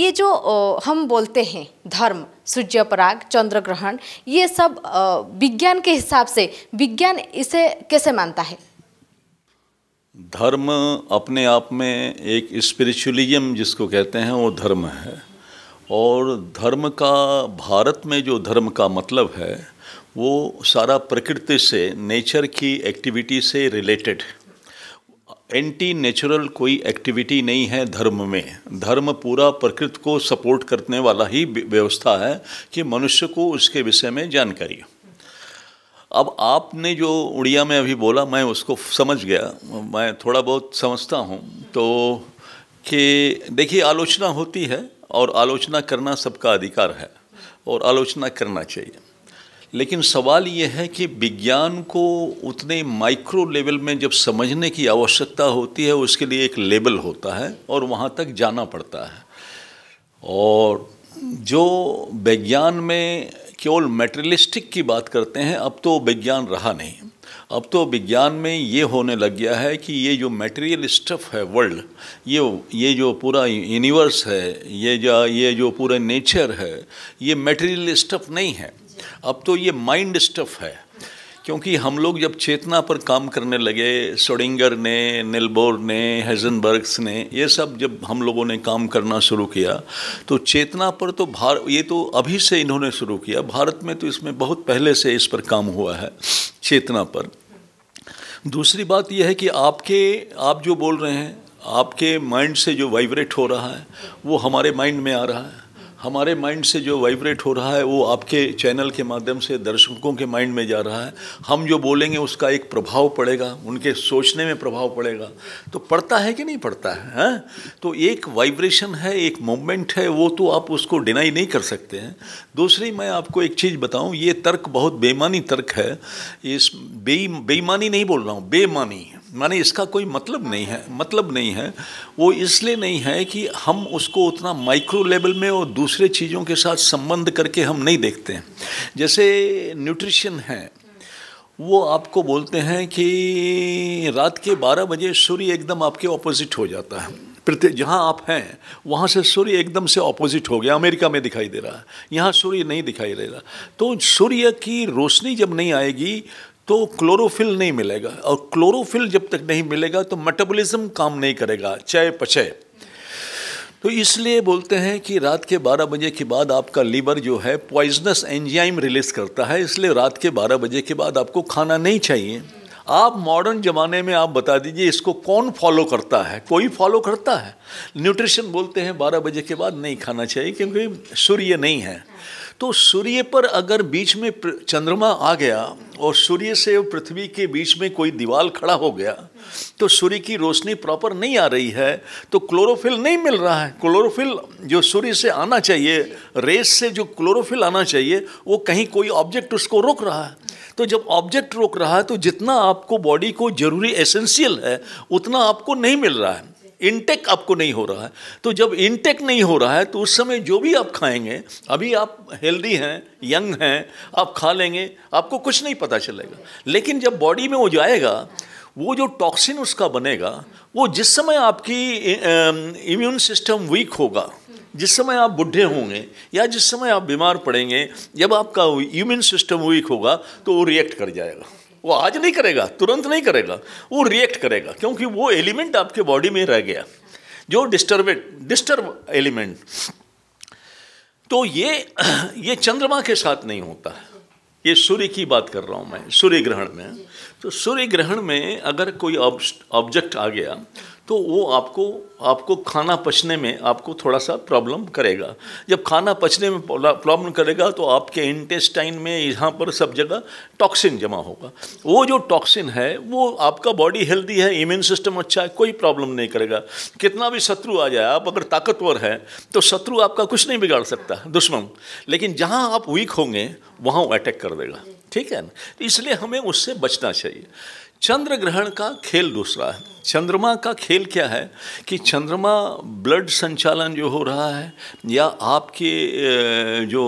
ये जो हम बोलते हैं धर्म सूर्य पराग चंद्र ग्रहण ये सब विज्ञान के हिसाब से विज्ञान इसे कैसे मानता है धर्म अपने आप में एक स्पिरिचुअलिज्म जिसको कहते हैं वो धर्म है और धर्म का भारत में जो धर्म का मतलब है वो सारा प्रकृति से नेचर की एक्टिविटी से रिलेटेड है एंटी नेचुरल कोई एक्टिविटी नहीं है धर्म में धर्म पूरा प्रकृति को सपोर्ट करने वाला ही व्यवस्था है कि मनुष्य को उसके विषय में जानकारी अब आपने जो उड़िया में अभी बोला मैं उसको समझ गया मैं थोड़ा बहुत समझता हूँ तो कि देखिए आलोचना होती है और आलोचना करना सबका अधिकार है और आलोचना करना चाहिए लेकिन सवाल ये है कि विज्ञान को उतने माइक्रो लेवल में जब समझने की आवश्यकता होती है उसके लिए एक लेवल होता है और वहाँ तक जाना पड़ता है और जो विज्ञान में केवल मेटेरियलिस्टिक की बात करते हैं अब तो विज्ञान रहा नहीं अब तो विज्ञान में ये होने लग गया है कि ये जो मटेरियल स्टफ है वर्ल्ड ये ये जो पूरा यूनिवर्स है ये जो ये जो पूरा नेचर है ये मटेरियल स्टफ नहीं है अब तो ये माइंड स्टफ है क्योंकि हम लोग जब चेतना पर काम करने लगे सोडिंगर ने निलबोर ने हेजनबर्ग्स ने ये सब जब हम लोगों ने काम करना शुरू किया तो चेतना पर तो भार ये तो अभी से इन्होंने शुरू किया भारत में तो इसमें बहुत पहले से इस पर काम हुआ है चेतना पर दूसरी बात यह है कि आपके आप जो बोल रहे हैं आपके माइंड से जो वाइब्रेट हो रहा है वो हमारे माइंड में आ रहा है हमारे माइंड से जो वाइब्रेट हो रहा है वो आपके चैनल के माध्यम से दर्शकों के माइंड में जा रहा है हम जो बोलेंगे उसका एक प्रभाव पड़ेगा उनके सोचने में प्रभाव पड़ेगा तो पड़ता है कि नहीं पड़ता है, है? तो एक वाइब्रेशन है एक मोमेंट है वो तो आप उसको डिनाई नहीं कर सकते हैं दूसरी मैं आपको एक चीज़ बताऊँ ये तर्क बहुत बेमानी तर्क है इस बेई बेईमानी नहीं बोल रहा हूँ बेमानी माने इसका कोई मतलब नहीं है मतलब नहीं है वो इसलिए नहीं है कि हम उसको उतना माइक्रो लेवल में और दूसरे चीज़ों के साथ संबंध करके हम नहीं देखते हैं जैसे न्यूट्रिशन है वो आपको बोलते हैं कि रात के 12 बजे सूर्य एकदम आपके ऑपोजिट हो जाता है प्रत्येक जहाँ आप हैं वहाँ से सूर्य एकदम से ऑपोजिट हो गया अमेरिका में दिखाई दे रहा है यहाँ सूर्य नहीं दिखाई दे रहा तो सूर्य की रोशनी जब नहीं आएगी तो क्लोरोफिल नहीं मिलेगा और क्लोरोफिल जब तक नहीं मिलेगा तो मेटाबॉलिज्म काम नहीं करेगा चय पचय तो इसलिए बोलते हैं कि रात के 12 बजे के बाद आपका लीवर जो है पॉइजनस एंजाइम रिलीज करता है इसलिए रात के 12 बजे के बाद आपको खाना नहीं चाहिए आप मॉडर्न ज़माने में आप बता दीजिए इसको कौन फॉलो करता है कोई फॉलो करता है न्यूट्रिशन बोलते हैं 12 बजे के बाद नहीं खाना चाहिए क्योंकि सूर्य नहीं है तो सूर्य पर अगर बीच में चंद्रमा आ गया और सूर्य से पृथ्वी के बीच में कोई दीवाल खड़ा हो गया तो सूर्य की रोशनी प्रॉपर नहीं आ रही है तो क्लोरोफिल नहीं मिल रहा है क्लोरोफिल जो सूर्य से आना चाहिए रेस से जो क्लोरोफिल आना चाहिए वो कहीं कोई ऑब्जेक्ट उसको रोक रहा है तो जब ऑब्जेक्ट रोक रहा है तो जितना आपको बॉडी को जरूरी एसेंशियल है उतना आपको नहीं मिल रहा है इनटेक आपको नहीं हो रहा है तो जब इनटेक नहीं हो रहा है तो उस समय जो भी आप खाएंगे अभी आप हेल्दी हैं यंग हैं आप खा लेंगे आपको कुछ नहीं पता चलेगा लेकिन जब बॉडी में वो जाएगा वो जो टॉक्सिन उसका बनेगा वो जिस समय आपकी इम्यून सिस्टम वीक होगा जिस समय आप बुढ़े होंगे या जिस समय आप बीमार पड़ेंगे जब आपका इम्यून सिस्टम वीक होगा तो वो रिएक्ट कर जाएगा वो आज नहीं करेगा तुरंत नहीं करेगा वो रिएक्ट करेगा क्योंकि वो एलिमेंट आपके बॉडी में रह गया जो डिस्टर्बेड डिस्टर्ब एलिमेंट तो ये ये चंद्रमा के साथ नहीं होता है ये सूर्य की बात कर रहा हूँ मैं सूर्य ग्रहण में तो सूर्य ग्रहण में अगर कोई ऑब्जेक्ट आ गया तो वो आपको आपको खाना पचने में आपको थोड़ा सा प्रॉब्लम करेगा जब खाना पचने में प्रॉब्लम करेगा तो आपके इंटेस्टाइन में यहाँ पर सब जगह टॉक्सिन जमा होगा वो जो टॉक्सिन है वो आपका बॉडी हेल्दी है इम्यून सिस्टम अच्छा है कोई प्रॉब्लम नहीं करेगा कितना भी शत्रु आ जाए आप अगर ताकतवर हैं तो शत्रु आपका कुछ नहीं बिगाड़ सकता दुश्मन लेकिन जहाँ आप वीक होंगे वहाँ वो अटैक कर देगा ठीक है ना तो इसलिए हमें उससे बचना चाहिए चंद्र ग्रहण का खेल दूसरा है चंद्रमा का खेल क्या है कि चंद्रमा ब्लड संचालन जो हो रहा है या आपके जो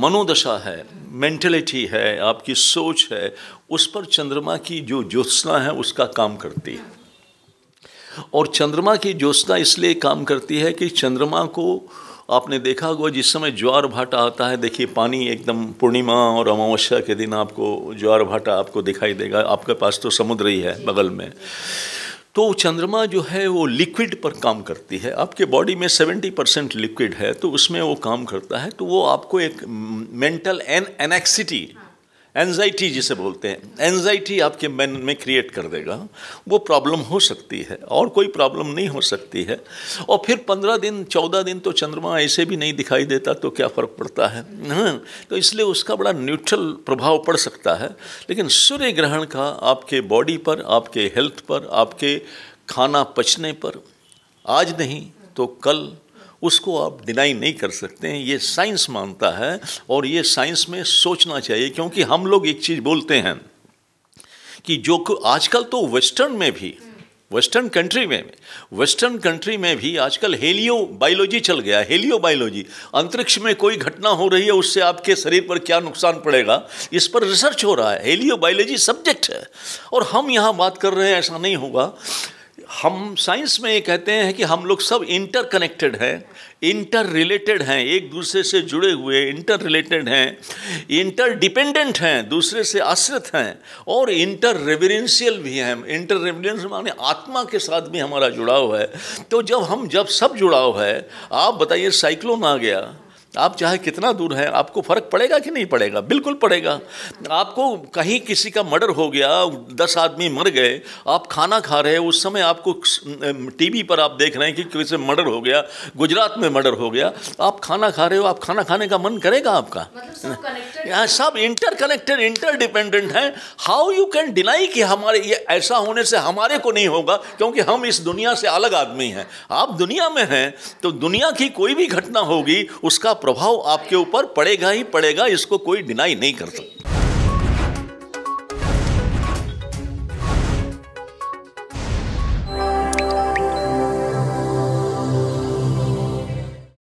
मनोदशा है मेंटलिटी है आपकी सोच है उस पर चंद्रमा की जो ज्योत्सना है उसका काम करती है और चंद्रमा की ज्योत्सना इसलिए काम करती है कि चंद्रमा को आपने देखा होगा जिस समय ज्वार भाटा आता है देखिए पानी एकदम पूर्णिमा और अमावस्या के दिन आपको ज्वार भाटा आपको दिखाई देगा आपके पास तो समुद्र ही है बगल में तो चंद्रमा जो है वो लिक्विड पर काम करती है आपके बॉडी में 70 परसेंट लिक्विड है तो उसमें वो काम करता है तो वो आपको एक मेंटल एन एनेक्सिटी एनजाइटी जिसे बोलते हैं एनजाइटी आपके मन में क्रिएट कर देगा वो प्रॉब्लम हो सकती है और कोई प्रॉब्लम नहीं हो सकती है और फिर पंद्रह दिन चौदह दिन तो चंद्रमा ऐसे भी नहीं दिखाई देता तो क्या फ़र्क पड़ता है हाँ, तो इसलिए उसका बड़ा न्यूट्रल प्रभाव पड़ सकता है लेकिन सूर्य ग्रहण का आपके बॉडी पर आपके हेल्थ पर आपके खाना पचने पर आज नहीं तो कल उसको आप डिनाई नहीं कर सकते हैं ये साइंस मानता है और ये साइंस में सोचना चाहिए क्योंकि हम लोग एक चीज़ बोलते हैं कि जो आजकल तो वेस्टर्न में भी वेस्टर्न कंट्री में वेस्टर्न कंट्री में भी आजकल हेलियो बायोलॉजी चल गया हेलियो बायोलॉजी अंतरिक्ष में कोई घटना हो रही है उससे आपके शरीर पर क्या नुकसान पड़ेगा इस पर रिसर्च हो रहा है हेलियो बायोलॉजी सब्जेक्ट है और हम यहाँ बात कर रहे हैं ऐसा नहीं होगा हम साइंस में ये कहते हैं कि हम लोग सब इंटर कनेक्टेड हैं इंटर रिलेटेड हैं एक दूसरे से जुड़े हुए इंटर रिलेटेड हैं इंटर डिपेंडेंट हैं दूसरे से आश्रित हैं और इंटर रेवरेंशियल भी हैं इंटर रेवरेंस माने आत्मा के साथ भी हमारा जुड़ाव है तो जब हम जब सब जुड़ाव है आप बताइए साइक्लोन आ गया आप चाहे कितना दूर हैं आपको फ़र्क पड़ेगा कि नहीं पड़ेगा बिल्कुल पड़ेगा आपको कहीं किसी का मर्डर हो गया दस आदमी मर गए आप खाना खा रहे हैं उस समय आपको टीवी पर आप देख रहे हैं कि किसी मर्डर हो गया गुजरात में मर्डर हो गया आप खाना खा रहे हो आप खाना खाने का मन करेगा आपका मतलब यहाँ सब इंटर कनेक्टेड इंटर डिपेंडेंट हैं हाउ यू कैन डिनाई कि हमारे ये ऐसा होने से हमारे को नहीं होगा क्योंकि हम इस दुनिया से अलग आदमी हैं आप दुनिया में हैं तो दुनिया की कोई भी घटना होगी उसका प्रभाव आपके ऊपर पड़ेगा ही पड़ेगा इसको कोई डिनाई नहीं कर सकता